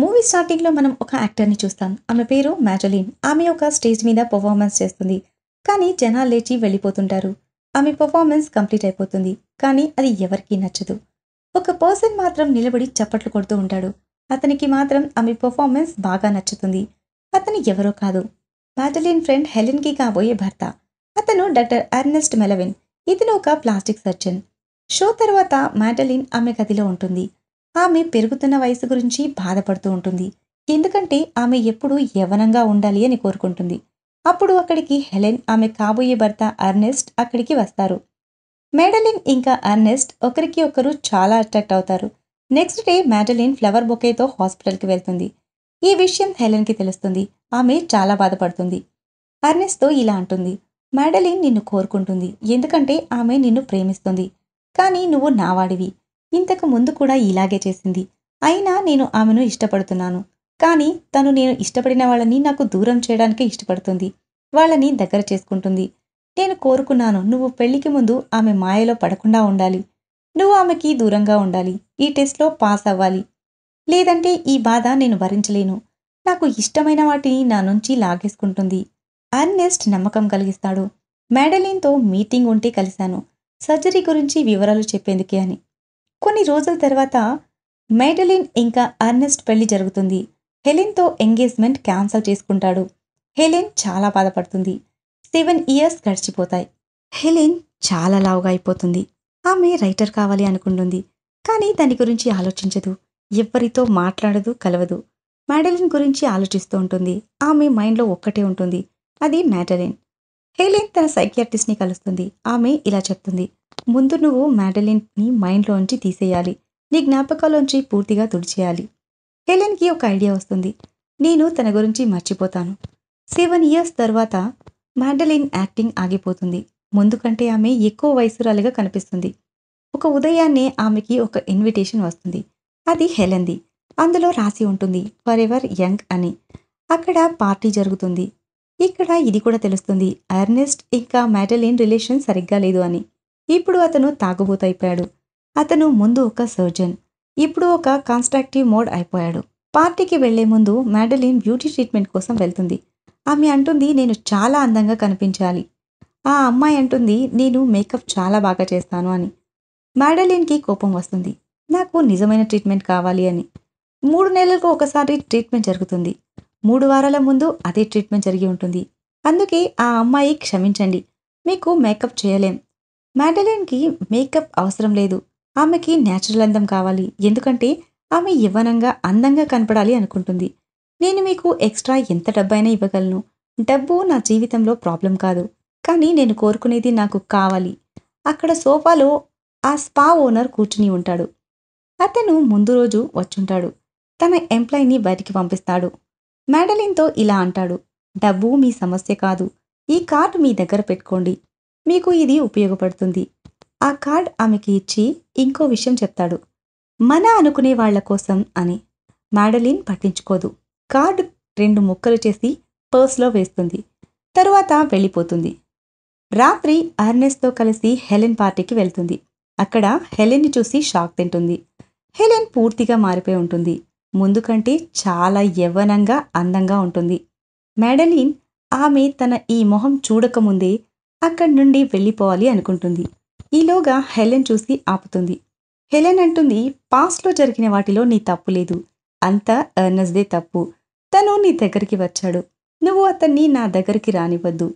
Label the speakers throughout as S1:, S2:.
S1: movie స్టార్టింగ్లో మనం ఒక యాక్టర్ని చూస్తాం ఆమె పేరు మ్యాజలిన్ ఆమె ఒక స్టేజ్ మీద పర్ఫార్మెన్స్ చేస్తుంది కానీ జనాలు లేచి వెళ్ళిపోతుంటారు ఆమె పర్ఫార్మెన్స్ కంప్లీట్ అయిపోతుంది కానీ అది ఎవరికీ నచ్చదు ఒక పర్సన్ మాత్రం నిలబడి చప్పట్లు కొడుతూ ఉంటాడు అతనికి మాత్రం ఆమె పర్ఫార్మెన్స్ బాగా నచ్చుతుంది అతను ఎవరో కాదు మ్యాజలిన్ ఫ్రెండ్ హెలెన్కి కాబోయే భర్త అతను డాక్టర్ అర్నెస్ట్ మెలవిన్ ఇతను ఒక ప్లాస్టిక్ సర్జన్ షో తర్వాత మ్యాటలిన్ ఆమె గదిలో ఉంటుంది ఆమె పెరుగుతున్న వయసు గురించి బాధపడుతూ ఉంటుంది ఎందుకంటే ఆమె ఎప్పుడూ యవనంగా ఉండాలి అని కోరుకుంటుంది అప్పుడు అక్కడికి హెలెన్ ఆమె కాబోయే భర్త అర్నెస్ట్ అక్కడికి వస్తారు మేడలిన్ ఇంకా అర్నెస్ట్ ఒకరికి ఒకరు చాలా అట్రాక్ట్ అవుతారు నెక్స్ట్ డే మెడలిన్ ఫ్లవర్ బొకేతో హాస్పిటల్కి వెళ్తుంది ఈ విషయం హెలెన్కి తెలుస్తుంది ఆమె చాలా బాధపడుతుంది అర్నెస్తో ఇలా అంటుంది మెడలిన్ నిన్ను కోరుకుంటుంది ఎందుకంటే ఆమె నిన్ను ప్రేమిస్తుంది కానీ నువ్వు నావాడివి ఇంతకు ముందు కూడా ఇలాగే చేసింది అయినా నేను ఆమెను ఇష్టపడుతున్నాను కానీ తను నేను ఇష్టపడిన వాళ్ళని నాకు దూరం చేయడానికి ఇష్టపడుతుంది వాళ్ళని దగ్గర చేసుకుంటుంది నేను కోరుకున్నాను నువ్వు పెళ్లికి ముందు ఆమె మాయలో పడకుండా ఉండాలి నువ్వు ఆమెకి దూరంగా ఉండాలి ఈ టెస్ట్లో పాస్ అవ్వాలి లేదంటే ఈ బాధ నేను భరించలేను నాకు ఇష్టమైన వాటిని నా నుంచి లాగేసుకుంటుంది అర్నెస్ట్ నమ్మకం కలిగిస్తాడు మ్యాడలిన్తో మీటింగ్ ఉంటే కలిశాను సర్జరీ గురించి వివరాలు చెప్పేందుకే అని కొన్ని రోజుల తర్వాత మేడలిన్ ఇంకా అర్నెస్ట్ పెళ్లి జరుగుతుంది హెలెన్తో ఎంగేజ్మెంట్ క్యాన్సిల్ చేసుకుంటాడు హెలెన్ చాలా బాధపడుతుంది సెవెన్ ఇయర్స్ గడిచిపోతాయి హెలిన్ చాలా లావుగా అయిపోతుంది ఆమె రైటర్ కావాలి అనుకుంటుంది కానీ దాని గురించి ఆలోచించదు ఎవరితో మాట్లాడదు కలవదు మ్యాడలిన్ గురించి ఆలోచిస్తూ ఉంటుంది ఆమె మైండ్లో ఒక్కటే ఉంటుంది అది మ్యాడలిన్ హేలిన్ తన సైకియాట్రిస్ట్ని కలుస్తుంది ఆమె ఇలా చెప్తుంది ముందు నువ్వు మ్యాడలిన్ని మైండ్లోంచి తీసేయాలి నీ జ్ఞాపకాల్లోంచి పూర్తిగా తుడిచేయాలి హెలెన్కి ఒక ఐడియా వస్తుంది నేను తన గురించి మర్చిపోతాను సెవెన్ ఇయర్స్ తర్వాత మ్యాడలిన్ యాక్టింగ్ ఆగిపోతుంది ముందు కంటే ఆమె ఎక్కువ వయసురాలిగా కనిపిస్తుంది ఒక ఉదయాన్నే ఆమెకి ఒక ఇన్విటేషన్ వస్తుంది అది హెలెన్ది అందులో రాసి ఉంటుంది ఫర్ ఎవర్ యంగ్ అని అక్కడ పార్టీ జరుగుతుంది ఇక్కడ ఇది కూడా తెలుస్తుంది అర్నెస్ట్ ఇంకా మ్యాటలిన్ రిలేషన్ సరిగ్గా లేదు అని ఇప్పుడు అతను అయిపోయాడు అతను ముందు ఒక సర్జన్ ఇప్పుడు ఒక కాన్స్ట్రాక్టివ్ మోడ్ అయిపోయాడు పార్టీకి వెళ్లే ముందు మ్యాడలిన్ బ్యూటీ ట్రీట్మెంట్ కోసం వెళ్తుంది ఆమె అంటుంది నేను చాలా అందంగా కనిపించాలి ఆ అమ్మాయి అంటుంది నేను మేకప్ చాలా బాగా చేస్తాను అని మ్యాడలిన్కి కోపం వస్తుంది నాకు నిజమైన ట్రీట్మెంట్ కావాలి అని మూడు నెలలకు ఒకసారి ట్రీట్మెంట్ జరుగుతుంది మూడు వారాల ముందు అదే ట్రీట్మెంట్ జరిగి ఉంటుంది అందుకే ఆ అమ్మాయి క్షమించండి మీకు మేకప్ చేయలేం మ్యాడలిన్కి మేకప్ అవసరం లేదు ఆమెకి న్యాచురల్ అందం కావాలి ఎందుకంటే ఆమె యవ్వనంగా అందంగా కనపడాలి అనుకుంటుంది నేను మీకు ఎక్స్ట్రా ఎంత డబ్బైనా ఇవ్వగలను డబ్బు నా జీవితంలో ప్రాబ్లం కాదు కానీ నేను కోరుకునేది నాకు కావాలి అక్కడ సోఫాలో ఆ స్పా ఓనర్ కూర్చుని ఉంటాడు అతను ముందు రోజు వచ్చుంటాడు తన ఎంప్లాయీని బయటికి పంపిస్తాడు మ్యాడలిన్తో ఇలా అంటాడు డబ్బు మీ సమస్య కాదు ఈ కార్డు మీ దగ్గర పెట్టుకోండి మీకు ఇది ఉపయోగపడుతుంది ఆ కార్డ్ ఆమెకి ఇచ్చి ఇంకో విషయం చెప్తాడు మన అనుకునే వాళ్ల కోసం అని మ్యాడలిన్ పట్టించుకోదు కార్డు రెండు ముక్కలు చేసి పర్స్లో వేస్తుంది తరువాత వెళ్ళిపోతుంది రాత్రి అర్నెస్తో కలిసి హెలెన్ పార్టీకి వెళ్తుంది అక్కడ హెలెన్ని చూసి షాక్ తింటుంది హెలెన్ పూర్తిగా మారిపోయి ఉంటుంది ముందు కంటే చాలా యవ్వనంగా అందంగా ఉంటుంది మేడలిన్ ఆమె తన ఈ మొహం చూడకముందే అక్కడి నుండి వెళ్ళిపోవాలి అనుకుంటుంది ఈలోగా హెలెన్ చూసి ఆపుతుంది హెలెన్ అంటుంది పాస్ట్లో జరిగిన వాటిలో నీ తప్పు లేదు అంతా అర్నస్దే తప్పు తను నీ దగ్గరికి వచ్చాడు నువ్వు అతన్ని నా దగ్గరికి రానివ్వద్దు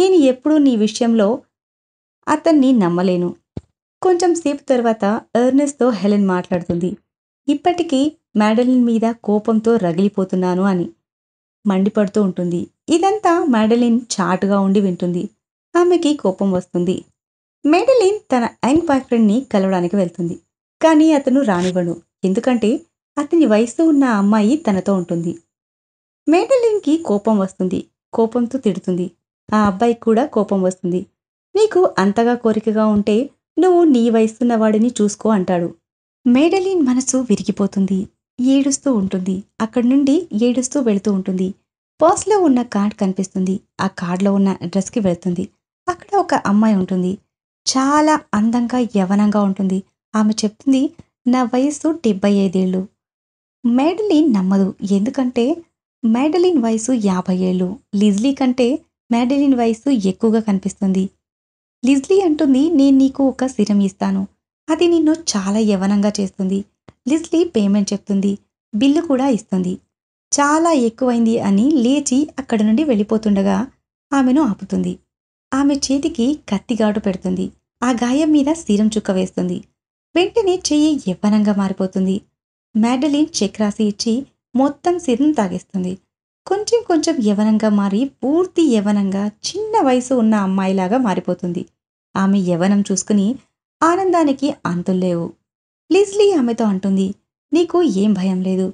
S1: నేను ఎప్పుడూ నీ విషయంలో అతన్ని నమ్మలేను కొంచెం సేపు తర్వాత ఎర్నెస్తో హెలెన్ మాట్లాడుతుంది ఇప్పటికీ మేడలిన్ మీద కోపంతో రగిలిపోతున్నాను అని మండిపడుతూ ఉంటుంది ఇదంతా మేడలిన్ చాటుగా ఉండి వింటుంది ఆమెకి కోపం వస్తుంది మేడలిన్ తన యంగ్ బాయ్ ఫ్రెండ్ని కలవడానికి వెళ్తుంది కానీ అతను రానివ్వడు ఎందుకంటే అతని వయసులో ఉన్న అమ్మాయి తనతో ఉంటుంది మేడలిన్కి కోపం వస్తుంది కోపంతో తిడుతుంది ఆ అబ్బాయికి కూడా కోపం వస్తుంది నీకు అంతగా కోరికగా ఉంటే నువ్వు నీ వయసున్న వాడిని చూసుకో అంటాడు మేడలిన్ మనసు విరిగిపోతుంది ఏడుస్తూ ఉంటుంది అక్కడి నుండి ఏడుస్తూ వెళుతూ ఉంటుంది పర్స్లో ఉన్న కార్డ్ కనిపిస్తుంది ఆ కార్డ్లో ఉన్న అడ్రస్కి వెళుతుంది అక్కడ ఒక అమ్మాయి ఉంటుంది చాలా అందంగా యవనంగా ఉంటుంది ఆమె చెప్తుంది నా వయసు డెబ్బై ఐదేళ్ళు మేడలిన్ నమ్మదు ఎందుకంటే మేడలిన్ వయసు యాభై ఏళ్ళు లిజ్లీ కంటే మేడలిన్ వయసు ఎక్కువగా కనిపిస్తుంది లిజ్లీ అంటుంది నేను నీకు ఒక సిరం ఇస్తాను అది నిన్ను చాలా యవనంగా చేస్తుంది లిస్లీ పేమెంట్ చెప్తుంది బిల్లు కూడా ఇస్తుంది చాలా ఎక్కువైంది అని లేచి అక్కడి నుండి వెళ్ళిపోతుండగా ఆమెను ఆపుతుంది ఆమె చేతికి కత్తిగాటు పెడుతుంది ఆ గాయం మీద స్థిరం చుక్క వేస్తుంది వెంటనే చెయ్యి యవ్వనంగా మారిపోతుంది మ్యాడలిన్ చెక్ రాసి ఇచ్చి మొత్తం సిరం తాగేస్తుంది కొంచెం కొంచెం యవనంగా మారి పూర్తి యవనంగా చిన్న వయసు ఉన్న అమ్మాయిలాగా మారిపోతుంది ఆమె యవనం చూసుకుని ఆనందానికి అంతుల్లేవు లిజ్లీ ఆమెతో అంటుంది నీకు ఏం భయం లేదు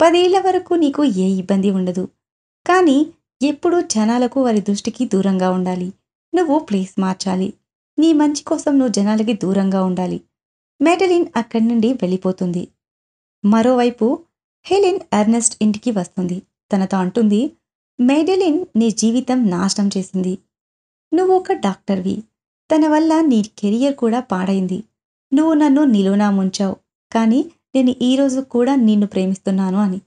S1: పదేళ్ల వరకు నీకు ఏ ఇబ్బంది ఉండదు కానీ ఎప్పుడూ జనాలకు వారి దృష్టికి దూరంగా ఉండాలి నువ్వు ప్లేస్ మార్చాలి నీ మంచి కోసం నువ్వు జనాలకి దూరంగా ఉండాలి మెడలిన్ అక్కడి నుండి వెళ్ళిపోతుంది మరోవైపు హెలిన్ ఎర్నెస్ట్ ఇంటికి వస్తుంది తనతో అంటుంది మెడలిన్ నీ జీవితం నాశనం చేసింది నువ్వు ఒక డాక్టర్వి తన వల్ల నీ కెరియర్ కూడా పాడైంది నువ్వు నన్ను నిలువునా ముంచావు కానీ నేను ఈరోజు కూడా నిన్ను ప్రేమిస్తున్నాను అని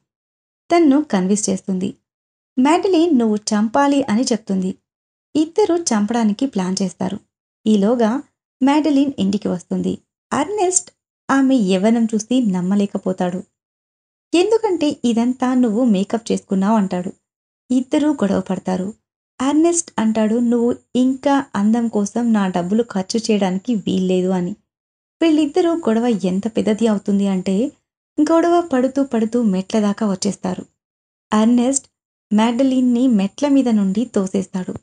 S1: తన్ను కన్విన్స్ చేస్తుంది మ్యాడలిన్ నువ్వు చంపాలి అని చెప్తుంది ఇద్దరు చంపడానికి ప్లాన్ చేస్తారు ఈలోగా మ్యాడలిన్ ఇంటికి వస్తుంది అర్నెస్ట్ ఆమె ఎవరం చూసి నమ్మలేకపోతాడు ఎందుకంటే ఇదంతా నువ్వు మేకప్ చేసుకున్నావు అంటాడు ఇద్దరూ గొడవ పడతారు ఆర్నెస్ట్ అంటాడు నువ్వు ఇంకా అందం కోసం నా డబ్బులు ఖర్చు చేయడానికి వీల్లేదు అని వీళ్ళిద్దరూ గొడవ ఎంత పెద్దది అవుతుంది అంటే గొడవ పడుతూ పడుతూ మెట్ల దాకా వచ్చేస్తారు అర్నెస్ట్ ని మెట్ల మీద నుండి తోసేస్తాడు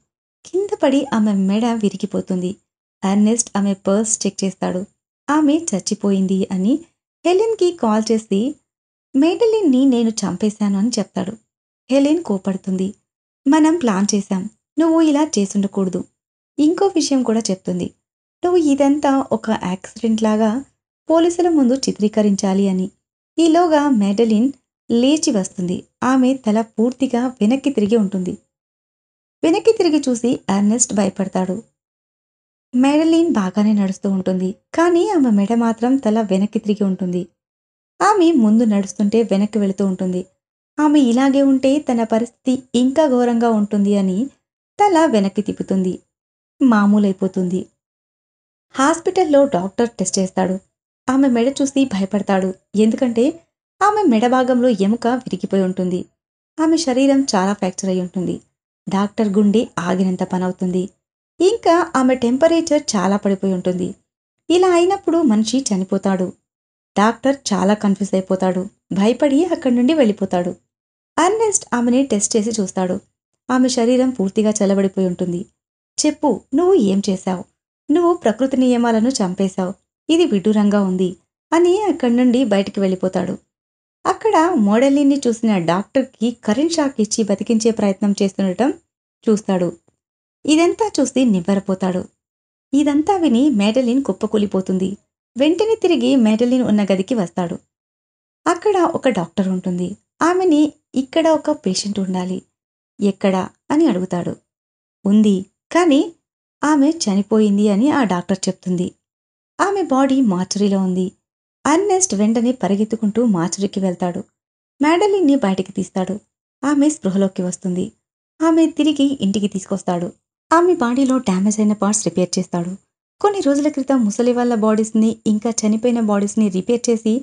S1: కింద పడి ఆమె మెడ విరిగిపోతుంది అర్నెస్ట్ ఆమె పర్స్ చెక్ చేస్తాడు ఆమె చచ్చిపోయింది అని హెలెన్కి కాల్ చేసి మేడలిన్ని నేను చంపేశాను అని చెప్తాడు హెలెన్ కోపడుతుంది మనం ప్లాన్ చేశాం నువ్వు ఇలా చేసుండకూడదు ఇంకో విషయం కూడా చెప్తుంది నువ్వు ఇదంతా ఒక యాక్సిడెంట్ లాగా పోలీసుల ముందు చిత్రీకరించాలి అని ఈలోగా మెడలిన్ లేచి వస్తుంది ఆమె తల పూర్తిగా వెనక్కి తిరిగి ఉంటుంది వెనక్కి తిరిగి చూసి అర్నెస్ట్ భయపడతాడు మెడలిన్ బాగానే నడుస్తూ ఉంటుంది కానీ ఆమె మెడ మాత్రం తల వెనక్కి తిరిగి ఉంటుంది ఆమె ముందు నడుస్తుంటే వెనక్కి వెళుతూ ఉంటుంది ఆమె ఇలాగే ఉంటే తన పరిస్థితి ఇంకా ఘోరంగా ఉంటుంది అని తల వెనక్కి తిప్పుతుంది మామూలైపోతుంది హాస్పిటల్లో డాక్టర్ టెస్ట్ చేస్తాడు ఆమె మెడ చూసి భయపడతాడు ఎందుకంటే ఆమె మెడ భాగంలో ఎముక విరిగిపోయి ఉంటుంది ఆమె శరీరం చాలా ఫ్రాక్చర్ అయి ఉంటుంది డాక్టర్ గుండె ఆగినంత పనవుతుంది ఇంకా ఆమె టెంపరేచర్ చాలా పడిపోయి ఉంటుంది ఇలా అయినప్పుడు మనిషి చనిపోతాడు డాక్టర్ చాలా కన్ఫ్యూజ్ అయిపోతాడు భయపడి అక్కడి నుండి వెళ్ళిపోతాడు అర్నెస్ట్ ఆమెని టెస్ట్ చేసి చూస్తాడు ఆమె శరీరం పూర్తిగా చల్లబడిపోయి ఉంటుంది చెప్పు నువ్వు ఏం చేశావు నువ్వు ప్రకృతి నియమాలను చంపేశావు ఇది విడ్డూరంగా ఉంది అని అక్కడి నుండి బయటికి వెళ్ళిపోతాడు అక్కడ మోడలిని చూసిన డాక్టర్కి కరెంట్ షాక్ ఇచ్చి బతికించే ప్రయత్నం చేస్తుండటం చూస్తాడు ఇదంతా చూసి నివ్వరపోతాడు ఇదంతా విని మేడలిన్ కుప్పకూలిపోతుంది వెంటనే తిరిగి మేడలిన్ ఉన్న గదికి వస్తాడు అక్కడ ఒక డాక్టర్ ఉంటుంది ఆమెని ఇక్కడ ఒక పేషెంట్ ఉండాలి ఎక్కడ అని అడుగుతాడు ఉంది కానీ ఆమె చనిపోయింది అని ఆ డాక్టర్ చెప్తుంది ఆమె బాడీ మార్చరీలో ఉంది అర్నెస్ట్ వెంటనే పరిగెత్తుకుంటూ మార్చరీకి వెళ్తాడు మేడలిన్ని బయటికి తీస్తాడు ఆమె స్పృహలోకి వస్తుంది ఆమె తిరిగి ఇంటికి తీసుకొస్తాడు ఆమె బాడీలో డ్యామేజ్ అయిన పార్ట్స్ రిపేర్ చేస్తాడు కొన్ని రోజుల క్రితం ముసలి వాళ్ళ బాడీస్ని ఇంకా చనిపోయిన బాడీస్ని రిపేర్ చేసి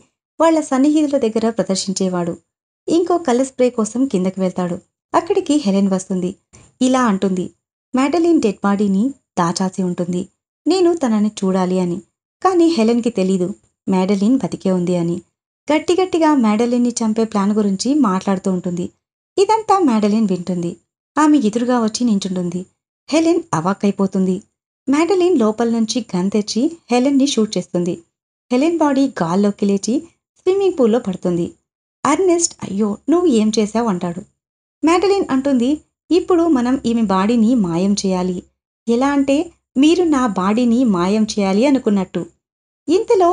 S1: వాళ్ళ సన్నిహితుల దగ్గర ప్రదర్శించేవాడు ఇంకో కళ్ళ స్ప్రే కోసం కిందకి వెళ్తాడు అక్కడికి హెలెన్ వస్తుంది ఇలా అంటుంది మ్యాడలిన్ డెడ్ బాడీని దాచాసి ఉంటుంది నేను తనని చూడాలి అని కానీ హెలెన్కి తెలీదు మ్యాడలిన్ బతికే ఉంది అని గట్టిగట్టిగా మ్యాడలిన్ని చంపే ప్లాన్ గురించి మాట్లాడుతూ ఉంటుంది ఇదంతా మ్యాడలిన్ వింటుంది ఆమె ఎదురుగా వచ్చి నించుంటుంది హెలెన్ అవాక్కైపోతుంది మ్యాడలిన్ లోపల నుంచి గన్ తెచ్చి హెలెన్ని షూట్ చేస్తుంది హెలెన్ బాడీ గాల్లోకి లేచి స్విమ్మింగ్ పూల్లో పడుతుంది అర్నెస్ట్ అయ్యో నువ్వు ఏం చేశావు అంటాడు మ్యాటలిన్ అంటుంది ఇప్పుడు మనం ఈమె బాడీని మాయం చేయాలి ఎలా అంటే మీరు నా బాడీని మాయం చేయాలి అనుకున్నట్టు ఇంతలో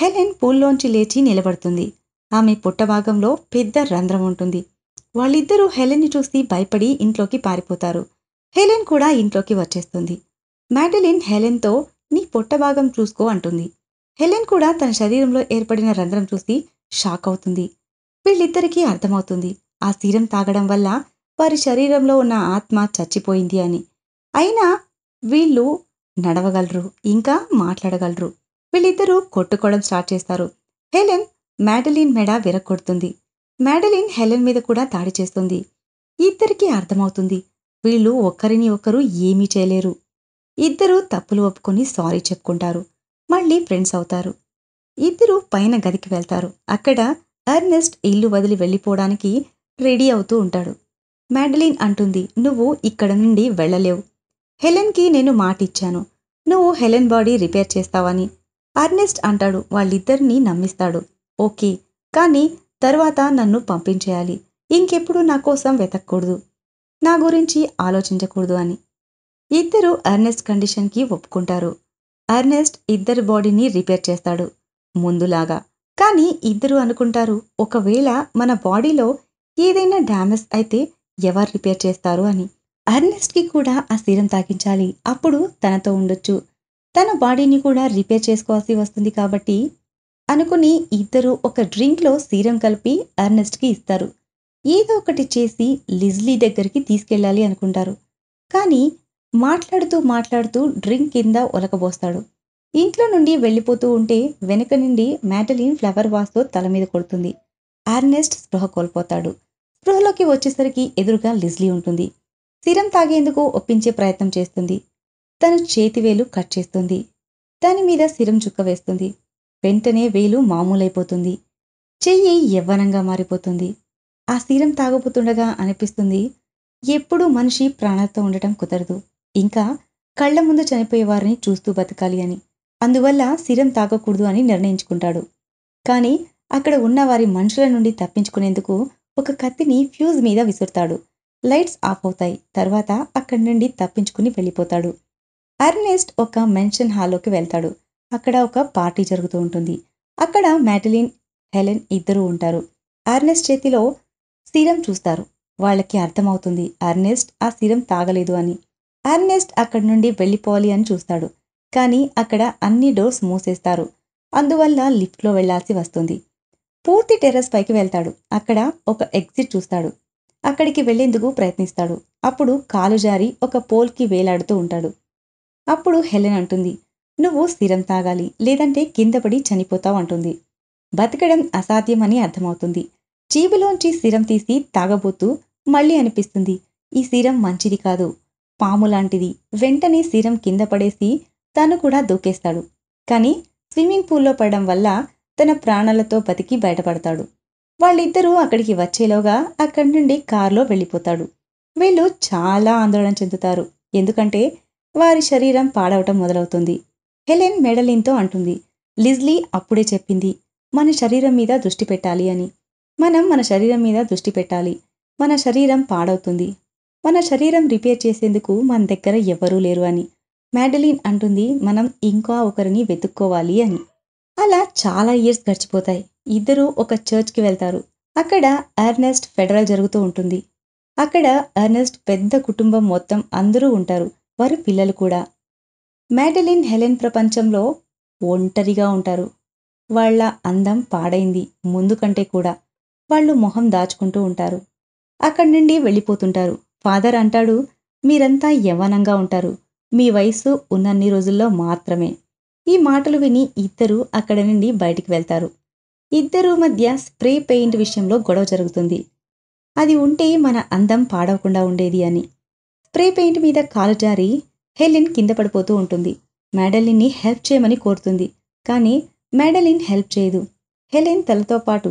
S1: హెలెన్ పూల్లోంచి లేచి నిలబడుతుంది ఆమె పుట్టభాగంలో పెద్ద రంధ్రం ఉంటుంది వాళ్ళిద్దరూ హెలెన్ని చూసి భయపడి ఇంట్లోకి పారిపోతారు హెలెన్ కూడా ఇంట్లోకి వచ్చేస్తుంది మ్యాటలిన్ హెలెన్తో నీ పొట్టభాగం చూసుకో అంటుంది హెలెన్ కూడా తన శరీరంలో ఏర్పడిన రంధ్రం చూసి షాక్ అవుతుంది వీళ్ళిద్దరికీ అర్థమవుతుంది ఆ సీరం తాగడం వల్ల వారి శరీరంలో ఉన్న ఆత్మ చచ్చిపోయింది అని అయినా వీళ్ళు నడవగలరు ఇంకా మాట్లాడగలరు వీళ్ళిద్దరూ కొట్టుకోవడం స్టార్ట్ చేస్తారు హెలెన్ మ్యాడలిన్ మెడ విరగొడుతుంది మ్యాడలిన్ హెలెన్ మీద కూడా దాడి చేస్తుంది ఇద్దరికీ అర్థమవుతుంది వీళ్ళు ఒకరిని ఒకరు ఏమీ చేయలేరు ఇద్దరూ తప్పులు ఒప్పుకొని సారీ చెప్పుకుంటారు మళ్ళీ ఫ్రెండ్స్ అవుతారు ఇద్దరు పైన గదికి వెళ్తారు అక్కడ అర్నెస్ట్ ఇల్లు వదిలి వెళ్ళిపోవడానికి రెడీ అవుతూ ఉంటాడు మ్యాడలిన్ అంటుంది నువ్వు ఇక్కడ నుండి వెళ్ళలేవు హెలెన్కి నేను మాటిచ్చాను నువ్వు హెలెన్ బాడీ రిపేర్ చేస్తావని అర్నెస్ట్ అంటాడు వాళ్ళిద్దరినీ నమ్మిస్తాడు ఓకే కానీ తర్వాత నన్ను పంపించేయాలి ఇంకెప్పుడు నా కోసం వెతకూడదు నా గురించి ఆలోచించకూడదు అని ఇద్దరు అర్నెస్ట్ కండిషన్కి ఒప్పుకుంటారు అర్నెస్ట్ ఇద్దరి బాడీని రిపేర్ చేస్తాడు ముందులాగా కానీ ఇద్దరు అనుకుంటారు ఒకవేళ మన బాడీలో ఏదైనా డ్యామేజ్ అయితే ఎవరు రిపేర్ చేస్తారు అని అర్నెస్ట్కి కూడా ఆ సీరం తాకించాలి అప్పుడు తనతో ఉండొచ్చు తన బాడీని కూడా రిపేర్ చేసుకోవాల్సి వస్తుంది కాబట్టి అనుకుని ఇద్దరు ఒక డ్రింక్లో సీరం కలిపి అర్నెస్ట్కి ఇస్తారు ఏదో ఒకటి చేసి లిజ్లీ దగ్గరికి తీసుకెళ్ళాలి అనుకుంటారు కానీ మాట్లాడుతూ మాట్లాడుతూ డ్రింక్ కింద ఒలకబోస్తాడు ఇంట్లో నుండి వెళ్ళిపోతూ ఉంటే వెనుక నుండి మ్యాటలిన్ ఫ్లవర్ వాస్తో తల మీద కొడుతుంది ఆర్నెస్ట్ స్పృహ కోల్పోతాడు స్పృహలోకి వచ్చేసరికి ఎదురుగా లిజ్లీ ఉంటుంది సిరం తాగేందుకు ఒప్పించే ప్రయత్నం చేస్తుంది తను చేతివేలు కట్ చేస్తుంది దాని మీద సిరం చుక్క వేస్తుంది వెంటనే వేలు మామూలైపోతుంది చెయ్యి యవ్వనంగా మారిపోతుంది ఆ సిరం తాగబోతుండగా అనిపిస్తుంది ఎప్పుడూ మనిషి ప్రాణాలతో ఉండటం కుదరదు ఇంకా కళ్ళ ముందు చనిపోయే వారిని చూస్తూ బతకాలి అని అందువల్ల సిరం తాగకూడదు అని నిర్ణయించుకుంటాడు కానీ అక్కడ ఉన్న వారి మనుషుల నుండి తప్పించుకునేందుకు ఒక కత్తిని ఫ్యూజ్ మీద విసురుతాడు లైట్స్ ఆఫ్ అవుతాయి తర్వాత అక్కడి నుండి తప్పించుకుని వెళ్ళిపోతాడు అర్నెస్ట్ ఒక మెన్షన్ హాల్లోకి వెళ్తాడు అక్కడ ఒక పార్టీ జరుగుతూ ఉంటుంది అక్కడ మ్యాటలిన్ హెలెన్ ఇద్దరూ ఉంటారు అర్నెస్ట్ చేతిలో సిరం చూస్తారు వాళ్ళకి అర్థమవుతుంది అర్నెస్ట్ ఆ సిరం తాగలేదు అని అర్నెస్ట్ అక్కడి నుండి వెళ్ళిపోవాలి అని చూస్తాడు కానీ అక్కడ అన్ని డోర్స్ మూసేస్తారు అందువల్ల లిఫ్ట్లో వెళ్లాల్సి వస్తుంది పూర్తి టెర్రస్ పైకి వెళ్తాడు అక్కడ ఒక ఎగ్జిట్ చూస్తాడు అక్కడికి వెళ్లేందుకు ప్రయత్నిస్తాడు అప్పుడు కాలు జారి ఒక పోల్కి వేలాడుతూ ఉంటాడు అప్పుడు హెలెన్ అంటుంది నువ్వు స్థిరం తాగాలి లేదంటే కిందపడి చనిపోతావు అంటుంది బతకడం అసాధ్యమని అర్థమవుతుంది చీబులోంచి సిరం తీసి తాగబోతూ మళ్ళీ అనిపిస్తుంది ఈ సిరం మంచిది కాదు పాము లాంటిది వెంటనే సిరం కింద పడేసి తను కూడా దూకేస్తాడు కానీ స్విమ్మింగ్ పూల్లో పడడం వల్ల తన ప్రాణాలతో బతికి బయటపడతాడు వాళ్ళిద్దరూ అక్కడికి వచ్చేలోగా అక్కడి నుండి కారులో వెళ్ళిపోతాడు వీళ్ళు చాలా ఆందోళన చెందుతారు ఎందుకంటే వారి శరీరం పాడవటం మొదలవుతుంది హెలెన్ మెడలిన్తో అంటుంది లిజ్లీ అప్పుడే చెప్పింది మన శరీరం మీద దృష్టి పెట్టాలి అని మనం మన శరీరం మీద దృష్టి పెట్టాలి మన శరీరం పాడవుతుంది మన శరీరం రిపేర్ చేసేందుకు మన దగ్గర ఎవరూ లేరు అని మ్యాడలిన్ అంటుంది మనం ఇంకా ఒకరిని వెతుక్కోవాలి అని అలా చాలా ఇయర్స్ గడిచిపోతాయి ఇద్దరూ ఒక చర్చ్కి వెళ్తారు అక్కడ అర్నెస్ట్ ఫెడరల్ జరుగుతూ ఉంటుంది అక్కడ అర్నెస్ట్ పెద్ద కుటుంబం మొత్తం అందరూ ఉంటారు వారి పిల్లలు కూడా మ్యాడలిన్ హెలెన్ ప్రపంచంలో ఒంటరిగా ఉంటారు వాళ్ళ అందం పాడైంది ముందు కంటే కూడా వాళ్ళు మొహం దాచుకుంటూ ఉంటారు అక్కడి నుండి వెళ్ళిపోతుంటారు ఫాదర్ అంటాడు మీరంతా యవ్వనంగా ఉంటారు మీ వయసు ఉన్నన్ని రోజుల్లో మాత్రమే ఈ మాటలు విని ఇద్దరు అక్కడి నుండి బయటికి వెళ్తారు ఇద్దరు మధ్య స్ప్రే పెయింట్ విషయంలో గొడవ జరుగుతుంది అది ఉంటే మన అందం పాడవకుండా ఉండేది అని స్ప్రే పెయింట్ మీద కాలు జారి హెలిన్ కింద పడిపోతూ ఉంటుంది మ్యాడలిన్ని హెల్ప్ చేయమని కోరుతుంది కానీ మేడలిన్ హెల్ప్ చేయదు హెలిన్ తలతో పాటు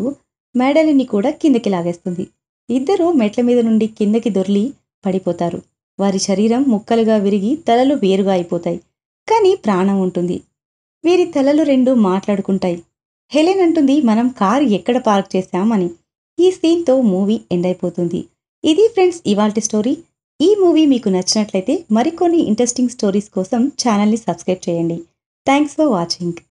S1: మ్యాడలిన్ని కూడా కిందకి లాగేస్తుంది ఇద్దరూ మెట్ల మీద నుండి కిందకి దొర్లి పడిపోతారు వారి శరీరం ముక్కలుగా విరిగి తలలు వేరుగా అయిపోతాయి కానీ ప్రాణం ఉంటుంది వీరి తలలు రెండు మాట్లాడుకుంటాయి హెలెన్ అంటుంది మనం కారు ఎక్కడ పార్క్ చేశామని ఈ సీన్తో మూవీ ఎండ్ అయిపోతుంది ఇది ఫ్రెండ్స్ ఇవాల్టి స్టోరీ ఈ మూవీ మీకు నచ్చినట్లయితే మరికొన్ని ఇంట్రెస్టింగ్ స్టోరీస్ కోసం ఛానల్ని సబ్స్క్రైబ్ చేయండి థ్యాంక్స్ ఫర్ వాచింగ్